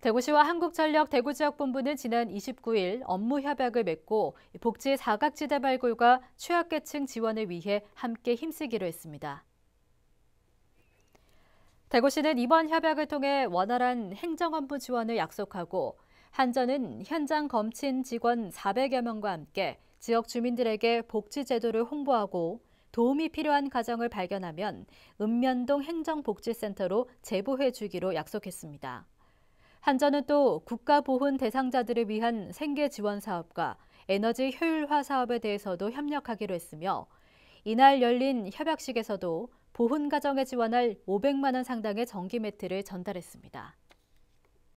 대구시와 한국전력 대구지역본부는 지난 29일 업무 협약을 맺고 복지 사각지대 발굴과 취약계층 지원을 위해 함께 힘쓰기로 했습니다. 대구시는 이번 협약을 통해 원활한 행정업무 지원을 약속하고 한전은 현장 검친 직원 400여 명과 함께 지역 주민들에게 복지 제도를 홍보하고 도움이 필요한 가정을 발견하면 읍면동 행정복지센터로 제보해 주기로 약속했습니다. 한전은 또 국가보훈 대상자들을 위한 생계 지원 사업과 에너지 효율화 사업에 대해서도 협력하기로 했으며 이날 열린 협약식에서도 보훈 가정에 지원할 500만 원 상당의 전기 매트를 전달했습니다.